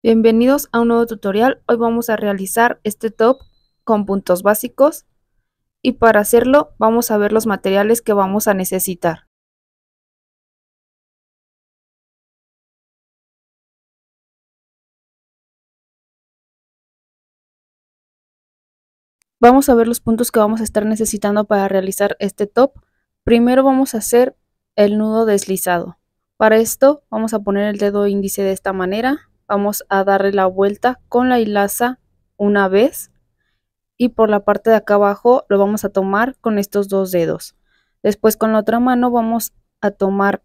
Bienvenidos a un nuevo tutorial. Hoy vamos a realizar este top con puntos básicos y para hacerlo vamos a ver los materiales que vamos a necesitar. Vamos a ver los puntos que vamos a estar necesitando para realizar este top. Primero vamos a hacer el nudo deslizado. Para esto vamos a poner el dedo índice de esta manera vamos a darle la vuelta con la hilaza una vez y por la parte de acá abajo lo vamos a tomar con estos dos dedos. Después con la otra mano vamos a tomar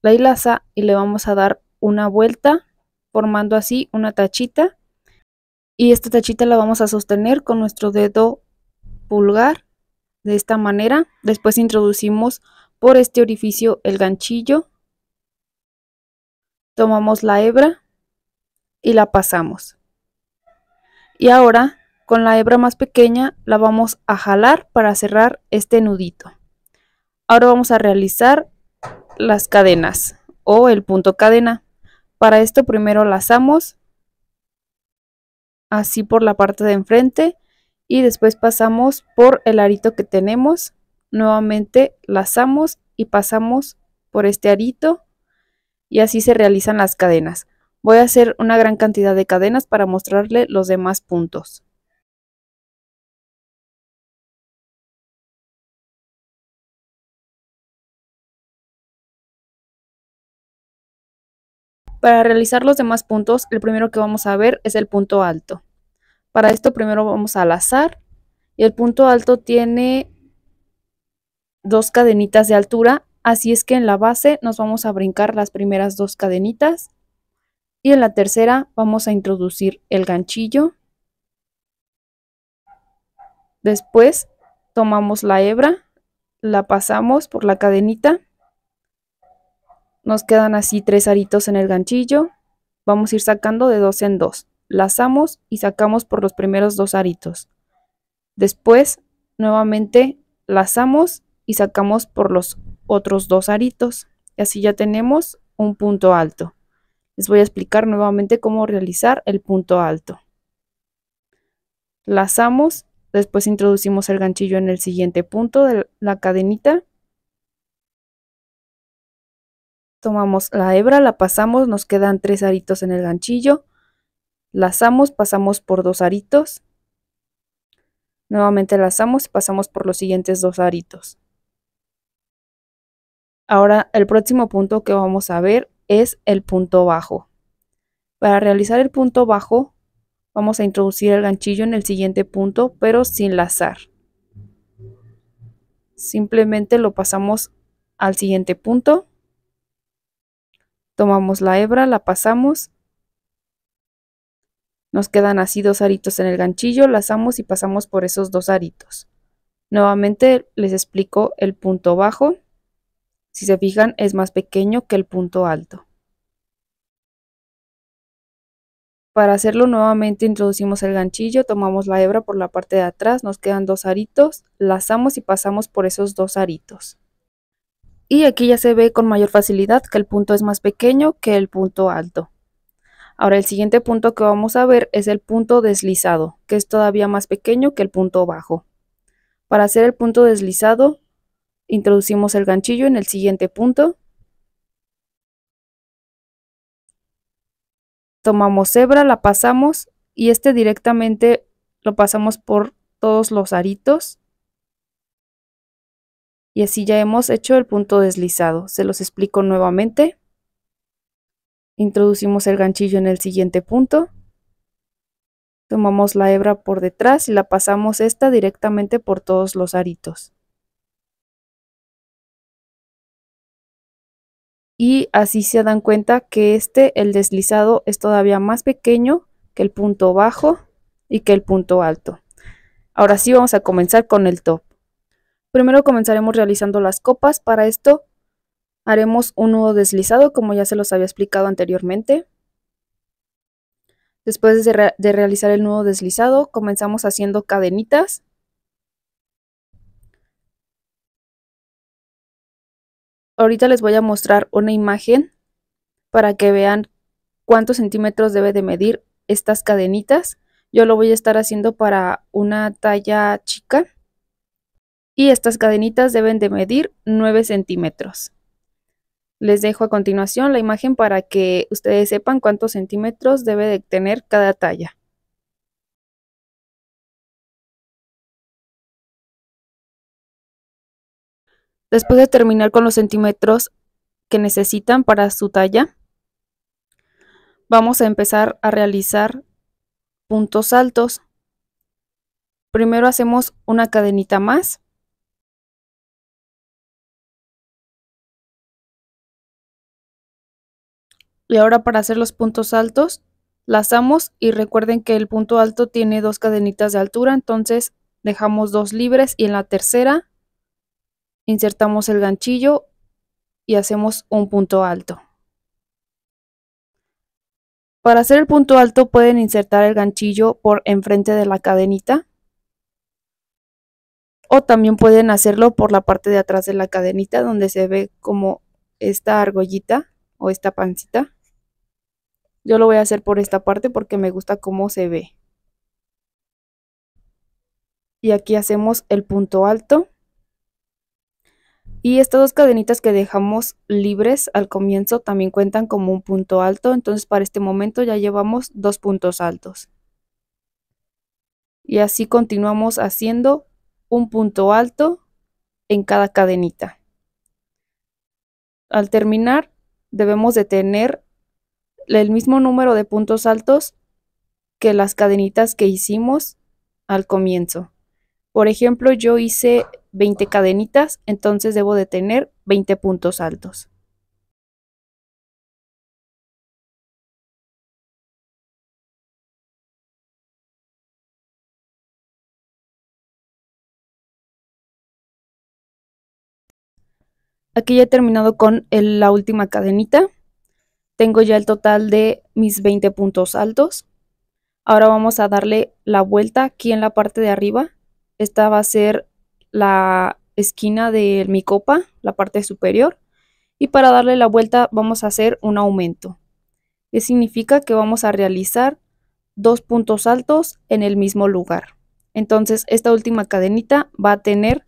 la hilaza y le vamos a dar una vuelta formando así una tachita y esta tachita la vamos a sostener con nuestro dedo pulgar de esta manera. Después introducimos por este orificio el ganchillo, tomamos la hebra y la pasamos. Y ahora, con la hebra más pequeña, la vamos a jalar para cerrar este nudito. Ahora vamos a realizar las cadenas o el punto cadena. Para esto primero lazamos así por la parte de enfrente y después pasamos por el arito que tenemos. Nuevamente lazamos y pasamos por este arito y así se realizan las cadenas. Voy a hacer una gran cantidad de cadenas para mostrarle los demás puntos. Para realizar los demás puntos, el primero que vamos a ver es el punto alto. Para esto primero vamos al azar y el punto alto tiene dos cadenitas de altura, así es que en la base nos vamos a brincar las primeras dos cadenitas y en la tercera vamos a introducir el ganchillo. Después tomamos la hebra, la pasamos por la cadenita. Nos quedan así tres aritos en el ganchillo. Vamos a ir sacando de dos en dos. Lazamos y sacamos por los primeros dos aritos. Después, nuevamente, lazamos y sacamos por los otros dos aritos. Y así ya tenemos un punto alto. Les voy a explicar nuevamente cómo realizar el punto alto. Lazamos, después introducimos el ganchillo en el siguiente punto de la cadenita. Tomamos la hebra, la pasamos, nos quedan tres aritos en el ganchillo. Lazamos, pasamos por dos aritos. Nuevamente lazamos y pasamos por los siguientes dos aritos. Ahora el próximo punto que vamos a ver es el punto bajo. Para realizar el punto bajo, vamos a introducir el ganchillo en el siguiente punto, pero sin lazar. Simplemente lo pasamos al siguiente punto. Tomamos la hebra, la pasamos. Nos quedan así dos aritos en el ganchillo, lazamos y pasamos por esos dos aritos. Nuevamente les explico el punto bajo. Si se fijan, es más pequeño que el punto alto. Para hacerlo nuevamente introducimos el ganchillo, tomamos la hebra por la parte de atrás, nos quedan dos aritos, lazamos y pasamos por esos dos aritos. Y aquí ya se ve con mayor facilidad que el punto es más pequeño que el punto alto. Ahora el siguiente punto que vamos a ver es el punto deslizado, que es todavía más pequeño que el punto bajo. Para hacer el punto deslizado Introducimos el ganchillo en el siguiente punto. Tomamos hebra, la pasamos y este directamente lo pasamos por todos los aritos. Y así ya hemos hecho el punto deslizado. Se los explico nuevamente. Introducimos el ganchillo en el siguiente punto. Tomamos la hebra por detrás y la pasamos esta directamente por todos los aritos. y así se dan cuenta que este, el deslizado, es todavía más pequeño que el punto bajo y que el punto alto. Ahora sí vamos a comenzar con el top. Primero comenzaremos realizando las copas, para esto haremos un nudo deslizado como ya se los había explicado anteriormente. Después de, de realizar el nudo deslizado comenzamos haciendo cadenitas Ahorita les voy a mostrar una imagen para que vean cuántos centímetros debe de medir estas cadenitas. Yo lo voy a estar haciendo para una talla chica. Y estas cadenitas deben de medir 9 centímetros. Les dejo a continuación la imagen para que ustedes sepan cuántos centímetros debe de tener cada talla. Después de terminar con los centímetros que necesitan para su talla, vamos a empezar a realizar puntos altos. Primero hacemos una cadenita más. Y ahora para hacer los puntos altos, lazamos y recuerden que el punto alto tiene dos cadenitas de altura, entonces dejamos dos libres y en la tercera insertamos el ganchillo y hacemos un punto alto. Para hacer el punto alto pueden insertar el ganchillo por enfrente de la cadenita o también pueden hacerlo por la parte de atrás de la cadenita donde se ve como esta argollita o esta pancita. Yo lo voy a hacer por esta parte porque me gusta cómo se ve. Y aquí hacemos el punto alto. Y estas dos cadenitas que dejamos libres al comienzo también cuentan como un punto alto, entonces para este momento ya llevamos dos puntos altos. Y así continuamos haciendo un punto alto en cada cadenita. Al terminar debemos de tener el mismo número de puntos altos que las cadenitas que hicimos al comienzo. Por ejemplo, yo hice 20 cadenitas, entonces debo de tener 20 puntos altos. Aquí ya he terminado con la última cadenita. Tengo ya el total de mis 20 puntos altos. Ahora vamos a darle la vuelta aquí en la parte de arriba esta va a ser la esquina de mi copa, la parte superior. Y para darle la vuelta vamos a hacer un aumento. Que significa que vamos a realizar dos puntos altos en el mismo lugar. Entonces esta última cadenita va a tener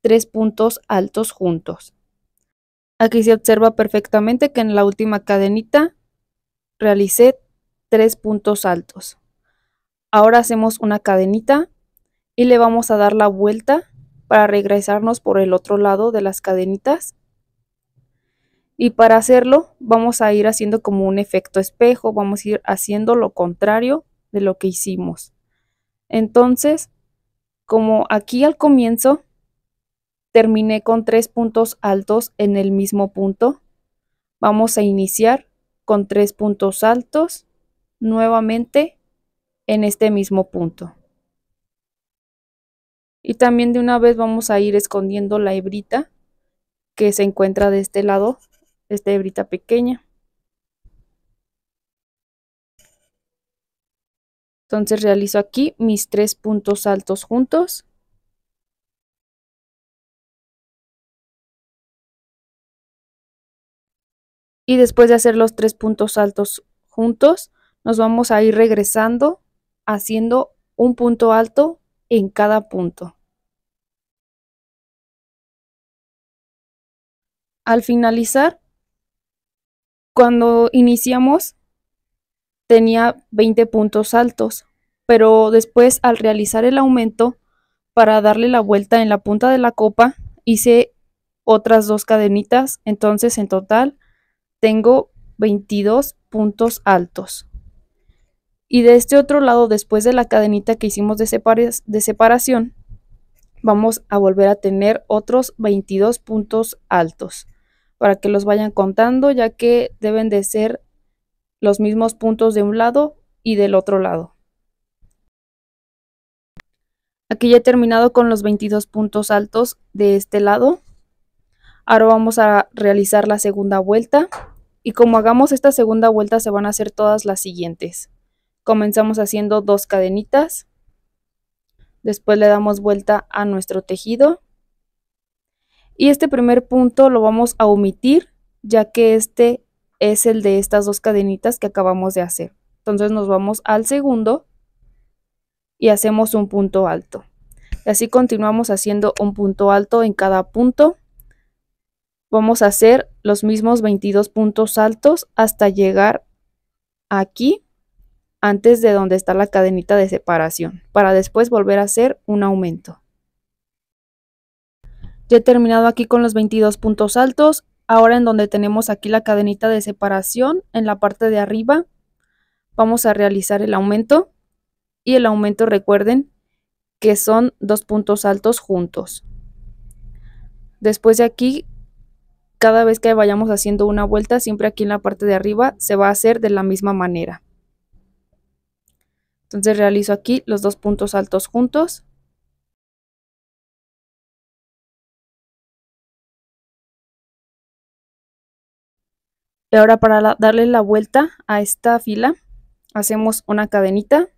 tres puntos altos juntos. Aquí se observa perfectamente que en la última cadenita realicé tres puntos altos. Ahora hacemos una cadenita y le vamos a dar la vuelta para regresarnos por el otro lado de las cadenitas. Y para hacerlo vamos a ir haciendo como un efecto espejo, vamos a ir haciendo lo contrario de lo que hicimos. Entonces, como aquí al comienzo terminé con tres puntos altos en el mismo punto, vamos a iniciar con tres puntos altos nuevamente en este mismo punto. Y también de una vez vamos a ir escondiendo la hebrita que se encuentra de este lado, esta hebrita pequeña. Entonces realizo aquí mis tres puntos altos juntos. Y después de hacer los tres puntos altos juntos, nos vamos a ir regresando haciendo un punto alto en cada punto. Al finalizar, cuando iniciamos, tenía 20 puntos altos, pero después al realizar el aumento para darle la vuelta en la punta de la copa, hice otras dos cadenitas, entonces en total tengo 22 puntos altos. Y de este otro lado, después de la cadenita que hicimos de, de separación, vamos a volver a tener otros 22 puntos altos para que los vayan contando, ya que deben de ser los mismos puntos de un lado y del otro lado. Aquí ya he terminado con los 22 puntos altos de este lado. Ahora vamos a realizar la segunda vuelta y como hagamos esta segunda vuelta se van a hacer todas las siguientes. Comenzamos haciendo dos cadenitas, después le damos vuelta a nuestro tejido y este primer punto lo vamos a omitir, ya que este es el de estas dos cadenitas que acabamos de hacer. Entonces nos vamos al segundo y hacemos un punto alto. Y así continuamos haciendo un punto alto en cada punto. Vamos a hacer los mismos 22 puntos altos hasta llegar aquí antes de donde está la cadenita de separación para después volver a hacer un aumento. Ya he terminado aquí con los 22 puntos altos. Ahora en donde tenemos aquí la cadenita de separación, en la parte de arriba, vamos a realizar el aumento. Y el aumento recuerden que son dos puntos altos juntos. Después de aquí, cada vez que vayamos haciendo una vuelta, siempre aquí en la parte de arriba se va a hacer de la misma manera. Entonces realizo aquí los dos puntos altos juntos. Y ahora para darle la vuelta a esta fila, hacemos una cadenita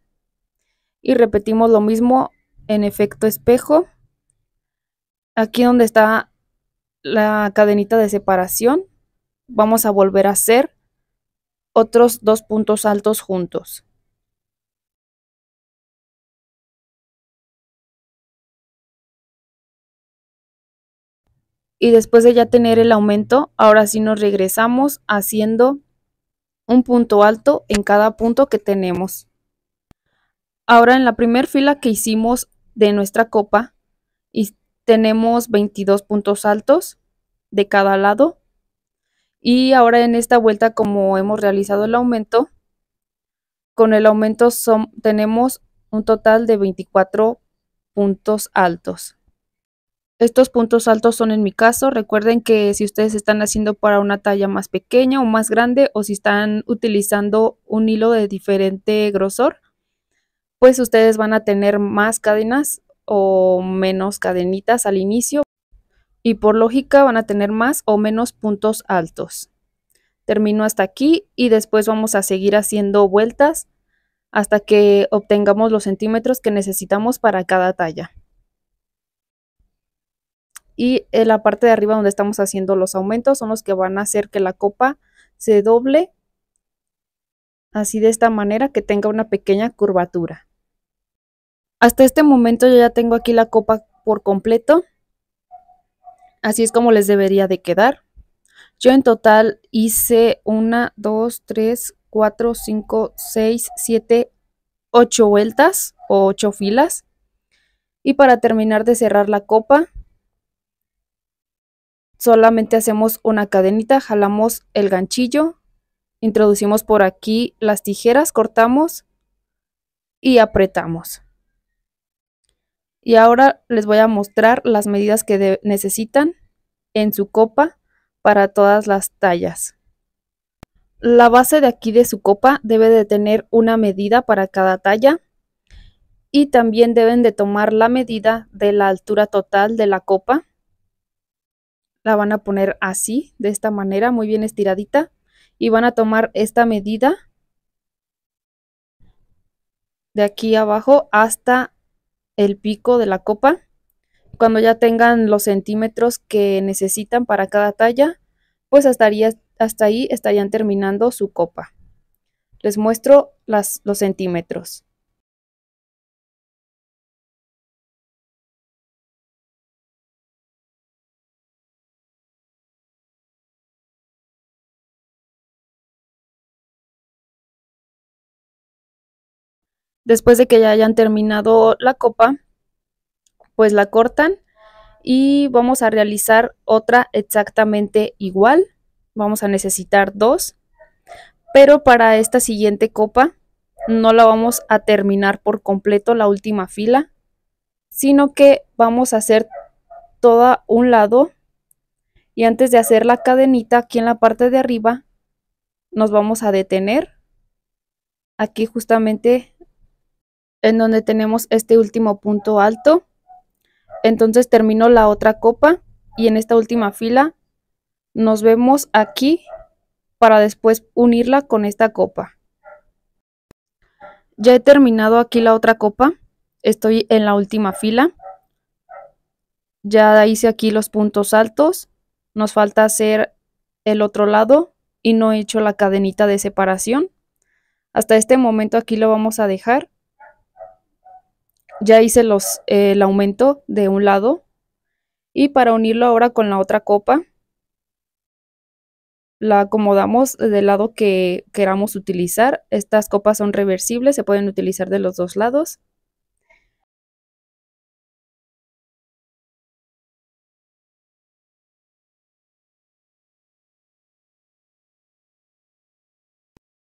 y repetimos lo mismo en efecto espejo. Aquí donde está la cadenita de separación, vamos a volver a hacer otros dos puntos altos juntos. y después de ya tener el aumento, ahora sí nos regresamos haciendo un punto alto en cada punto que tenemos. Ahora en la primera fila que hicimos de nuestra copa y tenemos 22 puntos altos de cada lado. Y ahora en esta vuelta como hemos realizado el aumento, con el aumento tenemos un total de 24 puntos altos. Estos puntos altos son en mi caso. Recuerden que si ustedes están haciendo para una talla más pequeña o más grande o si están utilizando un hilo de diferente grosor, pues ustedes van a tener más cadenas o menos cadenitas al inicio y por lógica van a tener más o menos puntos altos. Termino hasta aquí y después vamos a seguir haciendo vueltas hasta que obtengamos los centímetros que necesitamos para cada talla y en la parte de arriba donde estamos haciendo los aumentos son los que van a hacer que la copa se doble así de esta manera que tenga una pequeña curvatura. Hasta este momento yo ya tengo aquí la copa por completo. Así es como les debería de quedar. Yo en total hice 1, 2, 3, 4, 5, 6, 7, 8 vueltas o 8 filas. Y para terminar de cerrar la copa, solamente hacemos una cadenita, jalamos el ganchillo, introducimos por aquí las tijeras, cortamos y apretamos. Y ahora les voy a mostrar las medidas que necesitan en su copa para todas las tallas. La base de aquí de su copa debe de tener una medida para cada talla y también deben de tomar la medida de la altura total de la copa la van a poner así, de esta manera, muy bien estiradita. Y van a tomar esta medida de aquí abajo hasta el pico de la copa. Cuando ya tengan los centímetros que necesitan para cada talla, pues hasta ahí estarían terminando su copa. Les muestro las, los centímetros. Después de que ya hayan terminado la copa, pues la cortan y vamos a realizar otra exactamente igual. Vamos a necesitar dos, pero para esta siguiente copa no la vamos a terminar por completo la última fila, sino que vamos a hacer toda un lado y antes de hacer la cadenita aquí en la parte de arriba nos vamos a detener aquí justamente en donde tenemos este último punto alto. Entonces termino la otra copa y en esta última fila nos vemos aquí para después unirla con esta copa. Ya he terminado aquí la otra copa. Estoy en la última fila. Ya hice aquí los puntos altos. Nos falta hacer el otro lado y no he hecho la cadenita de separación. Hasta este momento aquí lo vamos a dejar ya hice los, eh, el aumento de un lado y para unirlo ahora con la otra copa la acomodamos del lado que queramos utilizar. Estas copas son reversibles, se pueden utilizar de los dos lados.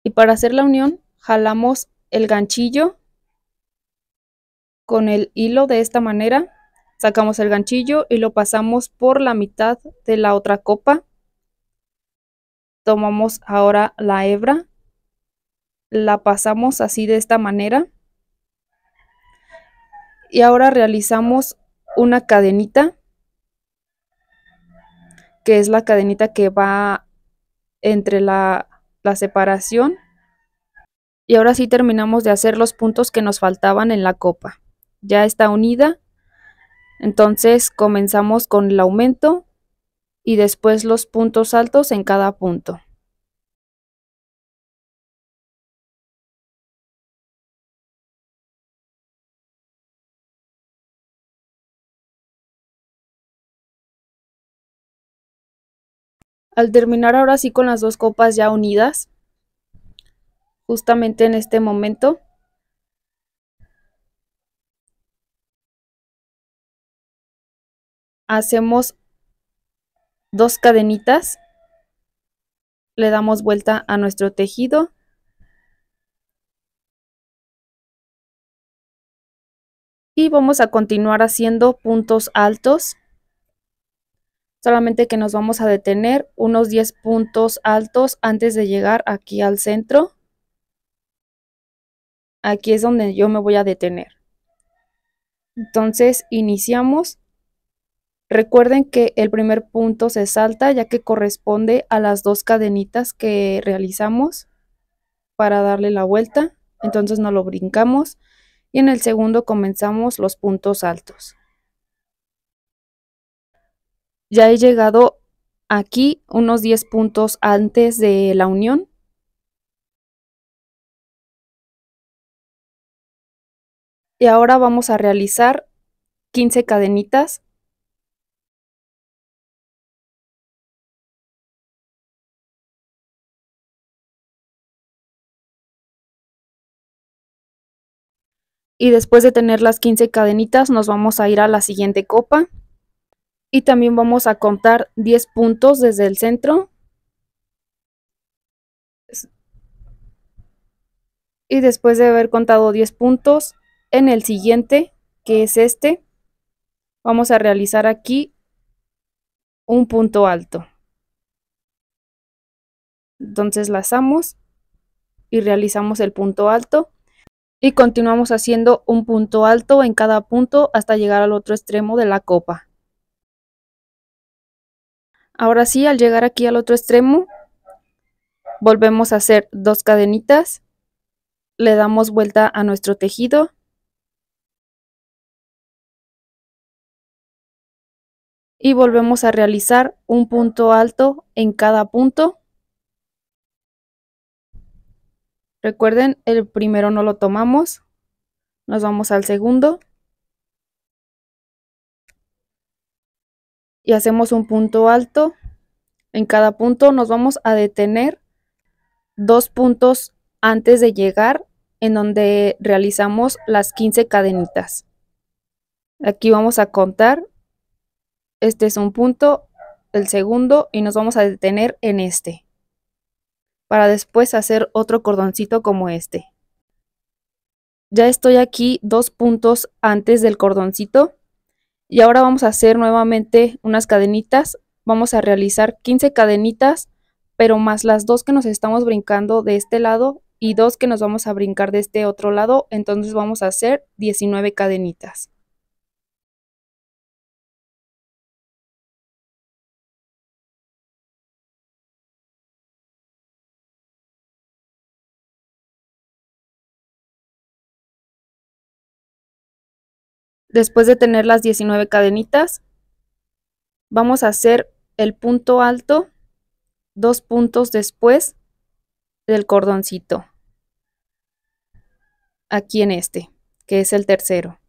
Y para hacer la unión, jalamos el ganchillo con el hilo de esta manera, sacamos el ganchillo y lo pasamos por la mitad de la otra copa. Tomamos ahora la hebra, la pasamos así de esta manera y ahora realizamos una cadenita que es la cadenita que va entre la, la, separación. Y ahora sí terminamos de hacer los puntos que nos faltaban en la copa ya está unida. Entonces comenzamos con el aumento y después los puntos altos en cada punto. Al terminar ahora sí con las dos copas ya unidas, justamente en este momento, hacemos dos cadenitas, le damos vuelta a nuestro tejido, y vamos a continuar haciendo puntos altos solamente que nos vamos a detener unos 10 puntos altos antes de llegar aquí al centro aquí es donde yo me voy a detener entonces iniciamos Recuerden que el primer punto se salta ya que corresponde a las dos cadenitas que realizamos para darle la vuelta, entonces no lo brincamos y en el segundo comenzamos los puntos altos. Ya he llegado aquí unos 10 puntos antes de la unión. Y ahora vamos a realizar 15 cadenitas Y después de tener las 15 cadenitas nos vamos a ir a la siguiente copa. Y también vamos a contar 10 puntos desde el centro. Y después de haber contado 10 puntos, en el siguiente, que es este, vamos a realizar aquí un punto alto. Entonces lazamos y realizamos el punto alto y continuamos haciendo un punto alto en cada punto hasta llegar al otro extremo de la copa. Ahora sí, al llegar aquí al otro extremo, volvemos a hacer dos cadenitas, le damos vuelta a nuestro tejido y volvemos a realizar un punto alto en cada punto Recuerden, el primero no lo tomamos. Nos vamos al segundo. Y hacemos un punto alto. En cada punto nos vamos a detener dos puntos antes de llegar en donde realizamos las 15 cadenitas. Aquí vamos a contar. Este es un punto, el segundo, y nos vamos a detener en este para después hacer otro cordoncito como este. Ya estoy aquí dos puntos antes del cordoncito y ahora vamos a hacer nuevamente unas cadenitas. Vamos a realizar 15 cadenitas, pero más las dos que nos estamos brincando de este lado y dos que nos vamos a brincar de este otro lado, entonces vamos a hacer 19 cadenitas. Después de tener las 19 cadenitas, vamos a hacer el punto alto dos puntos después del cordoncito. Aquí en este, que es el tercero.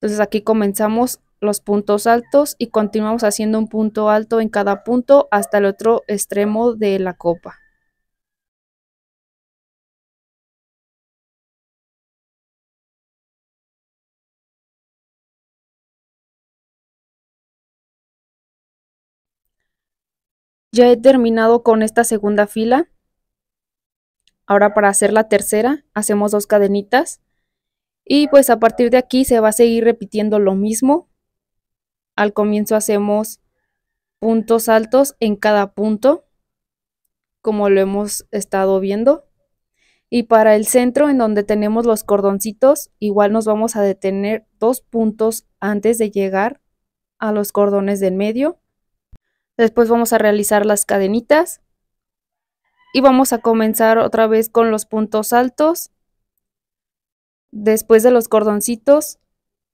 Entonces aquí comenzamos los puntos altos y continuamos haciendo un punto alto en cada punto hasta el otro extremo de la copa. Ya he terminado con esta segunda fila. Ahora para hacer la tercera hacemos dos cadenitas. Y pues a partir de aquí se va a seguir repitiendo lo mismo. Al comienzo hacemos puntos altos en cada punto, como lo hemos estado viendo. Y para el centro, en donde tenemos los cordoncitos, igual nos vamos a detener dos puntos antes de llegar a los cordones del medio. Después vamos a realizar las cadenitas. Y vamos a comenzar otra vez con los puntos altos. Después de los cordoncitos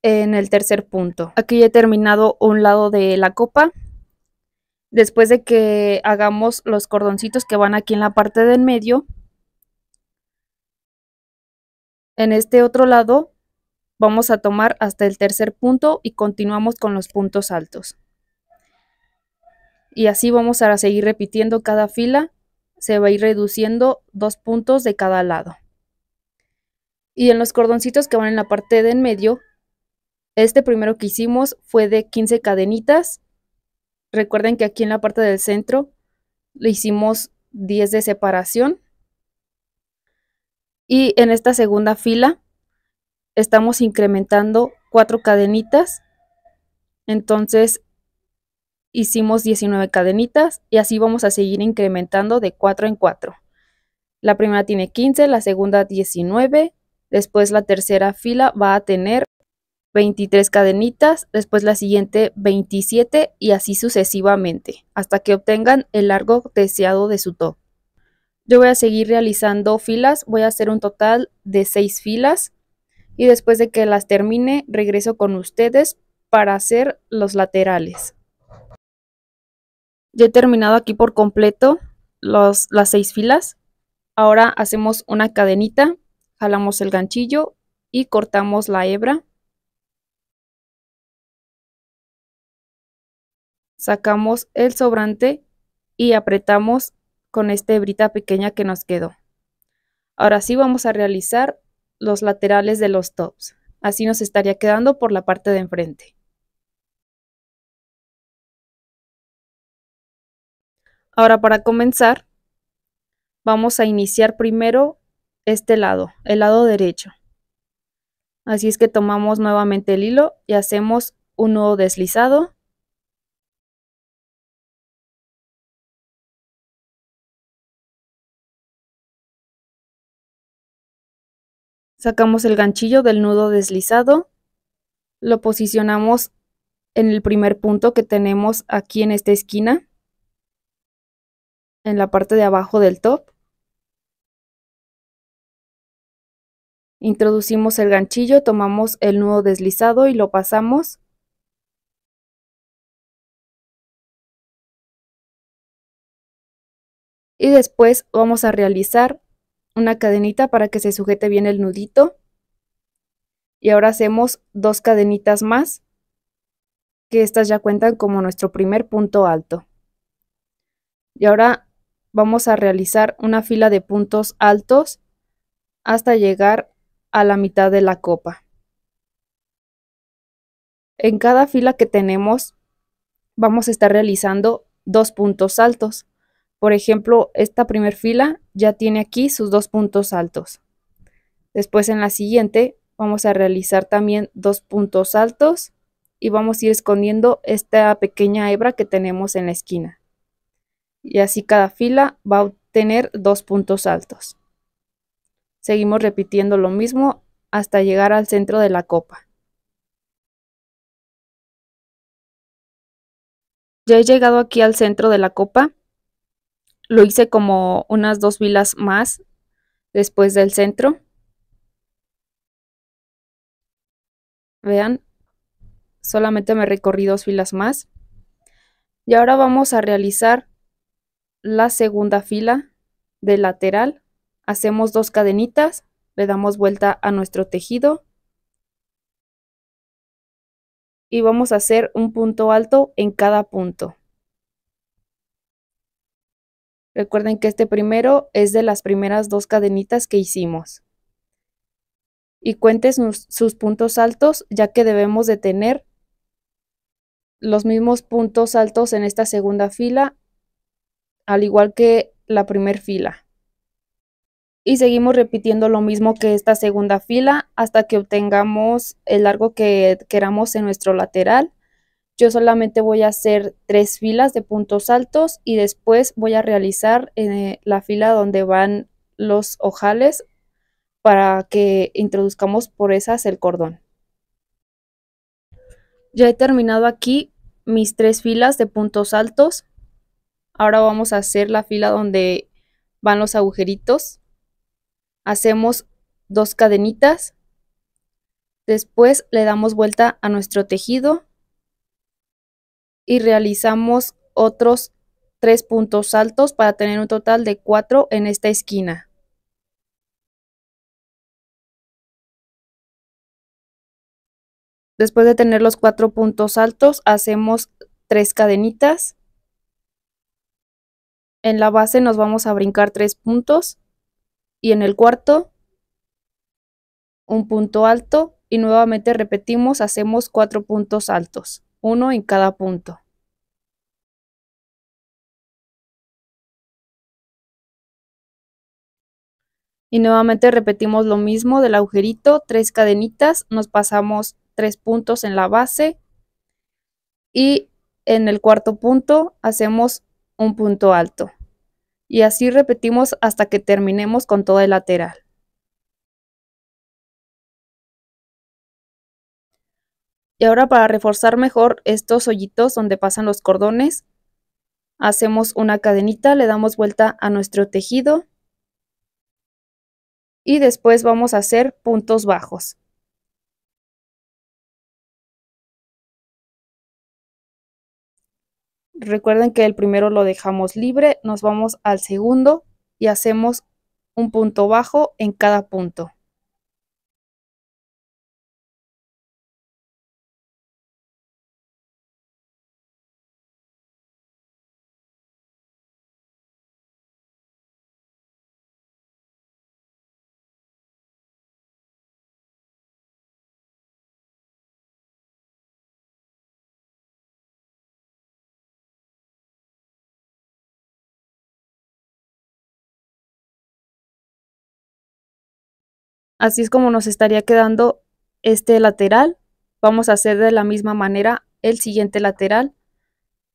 en el tercer punto. Aquí he terminado un lado de la copa. Después de que hagamos los cordoncitos que van aquí en la parte del medio. En este otro lado vamos a tomar hasta el tercer punto y continuamos con los puntos altos. Y así vamos a seguir repitiendo cada fila. Se va a ir reduciendo dos puntos de cada lado. Y en los cordoncitos que van en la parte de en medio, este primero que hicimos fue de 15 cadenitas. Recuerden que aquí en la parte del centro le hicimos 10 de separación. Y en esta segunda fila estamos incrementando cuatro cadenitas. Entonces hicimos 19 cadenitas y así vamos a seguir incrementando de 4 en 4. La primera tiene 15, la segunda 19, después la tercera fila va a tener 23 cadenitas, después la siguiente 27 y así sucesivamente, hasta que obtengan el largo deseado de su top. Yo voy a seguir realizando filas, voy a hacer un total de 6 filas y después de que las termine regreso con ustedes para hacer los laterales. Ya he terminado aquí por completo las seis filas. Ahora hacemos una cadenita, jalamos el ganchillo y cortamos la hebra. Sacamos el sobrante y apretamos con esta hebrita pequeña que nos quedó. Ahora sí vamos a realizar los laterales de los tops. Así nos estaría quedando por la parte de enfrente. Ahora para comenzar, vamos a iniciar primero este lado, el lado derecho. Así es que tomamos nuevamente el hilo y hacemos un nudo deslizado. Sacamos el ganchillo del nudo deslizado, lo posicionamos en el primer punto que tenemos aquí en esta esquina en la parte de abajo del top. Introducimos el ganchillo, tomamos el nudo deslizado y lo pasamos. Y después vamos a realizar una cadenita para que se sujete bien el nudito. Y ahora hacemos dos cadenitas más, que estas ya cuentan como nuestro primer punto alto. Y ahora vamos a realizar una fila de puntos altos hasta llegar a la mitad de la copa. En cada fila que tenemos vamos a estar realizando dos puntos altos. Por ejemplo, esta primer fila ya tiene aquí sus dos puntos altos. Después en la siguiente vamos a realizar también dos puntos altos y vamos a ir escondiendo esta pequeña hebra que tenemos en la esquina y así cada fila va a tener dos puntos altos. Seguimos repitiendo lo mismo hasta llegar al centro de la copa. Ya he llegado aquí al centro de la copa. Lo hice como unas dos filas más después del centro. Vean, solamente me recorrí dos filas más. Y ahora vamos a realizar la segunda fila de lateral, hacemos dos cadenitas, le damos vuelta a nuestro tejido y vamos a hacer un punto alto en cada punto. Recuerden que este primero es de las primeras dos cadenitas que hicimos. Y cuenten sus puntos altos ya que debemos de tener los mismos puntos altos en esta segunda fila al igual que la primera fila. Y seguimos repitiendo lo mismo que esta segunda fila hasta que obtengamos el largo que queramos en nuestro lateral. Yo solamente voy a hacer tres filas de puntos altos y después voy a realizar eh, la fila donde van los ojales para que introduzcamos por esas el cordón. Ya he terminado aquí mis tres filas de puntos altos. Ahora vamos a hacer la fila donde van los agujeritos. Hacemos dos cadenitas. Después le damos vuelta a nuestro tejido y realizamos otros tres puntos altos para tener un total de cuatro en esta esquina. Después de tener los cuatro puntos altos, hacemos tres cadenitas en la base nos vamos a brincar tres puntos y en el cuarto un punto alto y nuevamente repetimos, hacemos cuatro puntos altos, uno en cada punto. Y nuevamente repetimos lo mismo del agujerito, tres cadenitas, nos pasamos tres puntos en la base y en el cuarto punto hacemos un punto alto. Y así repetimos hasta que terminemos con todo el lateral. Y ahora para reforzar mejor estos hoyitos donde pasan los cordones, hacemos una cadenita, le damos vuelta a nuestro tejido y después vamos a hacer puntos bajos. Recuerden que el primero lo dejamos libre, nos vamos al segundo y hacemos un punto bajo en cada punto. Así es como nos estaría quedando este lateral. Vamos a hacer de la misma manera el siguiente lateral,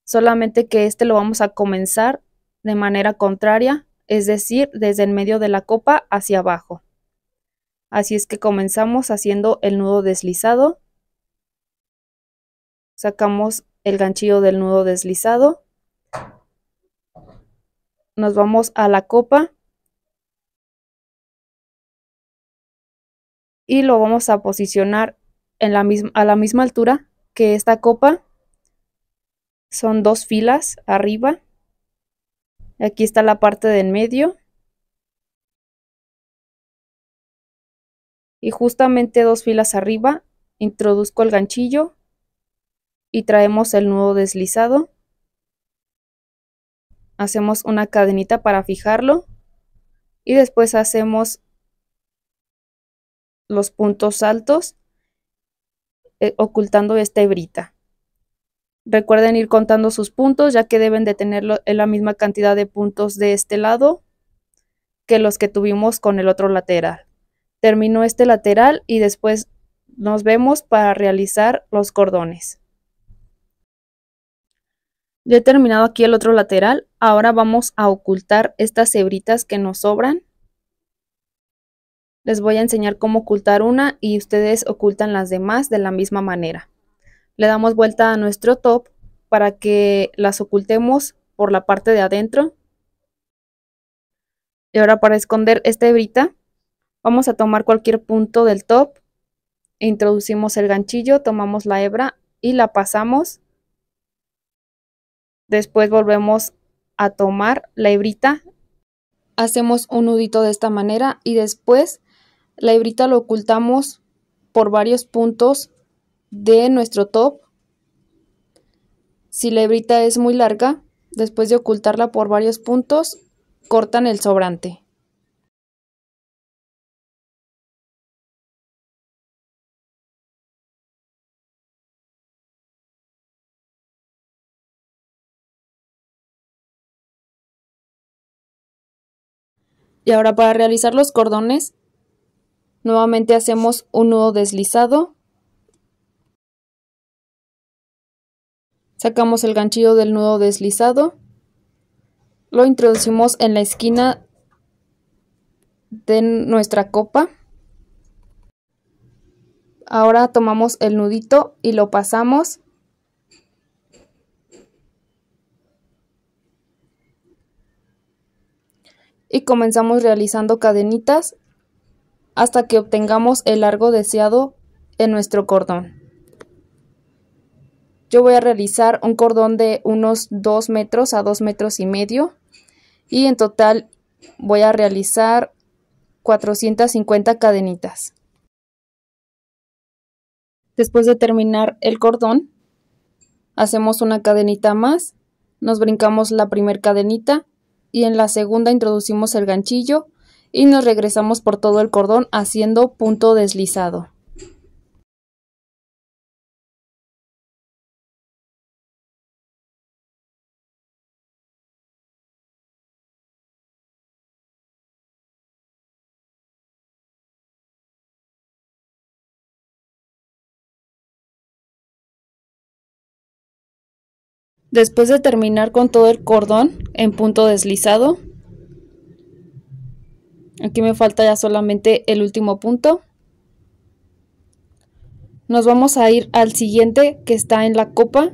solamente que este lo vamos a comenzar de manera contraria, es decir, desde el medio de la copa hacia abajo. Así es que comenzamos haciendo el nudo deslizado. Sacamos el ganchillo del nudo deslizado. Nos vamos a la copa y lo vamos a posicionar en la misma, a la misma altura que esta copa. Son dos filas arriba. Aquí está la parte del medio. Y justamente dos filas arriba introduzco el ganchillo y traemos el nudo deslizado. Hacemos una cadenita para fijarlo y después hacemos los puntos altos, eh, ocultando esta hebrita. Recuerden ir contando sus puntos, ya que deben de tener eh, la misma cantidad de puntos de este lado que los que tuvimos con el otro lateral. Termino este lateral y después nos vemos para realizar los cordones. Ya he terminado aquí el otro lateral, ahora vamos a ocultar estas hebritas que nos sobran les voy a enseñar cómo ocultar una y ustedes ocultan las demás de la misma manera. Le damos vuelta a nuestro top para que las ocultemos por la parte de adentro. Y ahora para esconder esta hebrita, vamos a tomar cualquier punto del top, introducimos el ganchillo, tomamos la hebra y la pasamos. Después volvemos a tomar la hebrita, hacemos un nudito de esta manera y después la hebrita lo ocultamos por varios puntos de nuestro top. Si la hebrita es muy larga, después de ocultarla por varios puntos, cortan el sobrante. Y ahora para realizar los cordones Nuevamente hacemos un nudo deslizado. Sacamos el ganchillo del nudo deslizado. Lo introducimos en la esquina de nuestra copa. Ahora tomamos el nudito y lo pasamos. Y comenzamos realizando cadenitas hasta que obtengamos el largo deseado en nuestro cordón. Yo voy a realizar un cordón de unos 2 metros a 2 metros y medio y en total voy a realizar 450 cadenitas. Después de terminar el cordón, hacemos una cadenita más, nos brincamos la primera cadenita y en la segunda introducimos el ganchillo y nos regresamos por todo el cordón haciendo punto deslizado. Después de terminar con todo el cordón en punto deslizado, Aquí me falta ya solamente el último punto. Nos vamos a ir al siguiente que está en la copa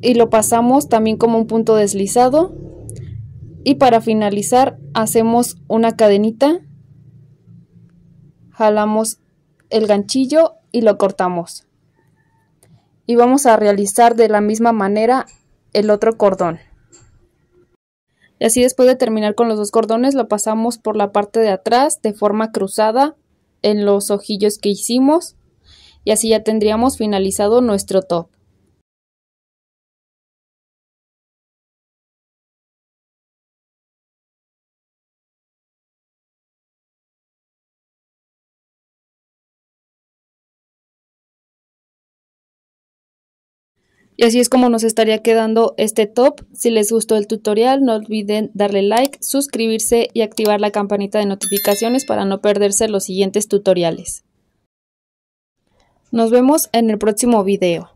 y lo pasamos también como un punto deslizado. Y para finalizar hacemos una cadenita, jalamos el ganchillo y lo cortamos. Y vamos a realizar de la misma manera el otro cordón. Y así después de terminar con los dos cordones lo pasamos por la parte de atrás de forma cruzada en los ojillos que hicimos y así ya tendríamos finalizado nuestro top. Y así es como nos estaría quedando este top. Si les gustó el tutorial, no olviden darle like, suscribirse y activar la campanita de notificaciones para no perderse los siguientes tutoriales. Nos vemos en el próximo video.